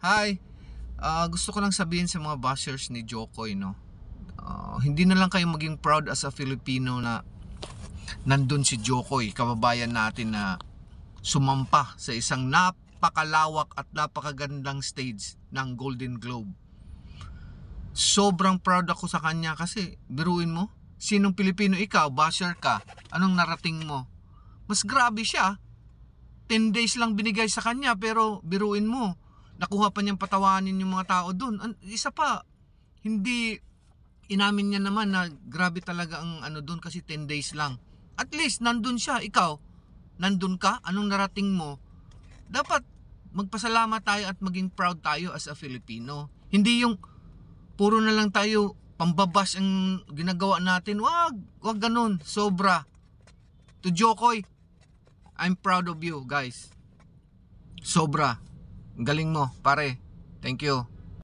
Hi! Uh, gusto ko lang sabihin sa mga bashers ni Jokoy, no? Uh, hindi na lang kayo maging proud as a Filipino na nandun si Jokoy, kababayan natin na sumampa sa isang napakalawak at napakagandang stage ng Golden Globe. Sobrang proud ako sa kanya kasi biruin mo, sinong Pilipino ikaw, basher ka, anong narating mo? Mas grabe siya. 10 days lang binigay sa kanya pero biruin mo, nakuha pa niyang patawanin yung mga tao doon. Isa pa, hindi inamin niya naman na grabe talaga ang ano doon kasi 10 days lang. At least nandun siya, ikaw, nandun ka, anong narating mo? Dapat magpasalamat tayo at maging proud tayo as a Filipino. Hindi yung puro na lang tayo pambabas ang ginagawa natin. Wag, wag ganun, sobra. To Jokoy, I'm proud of you guys. Sobra. Galing mo, pare. Thank you.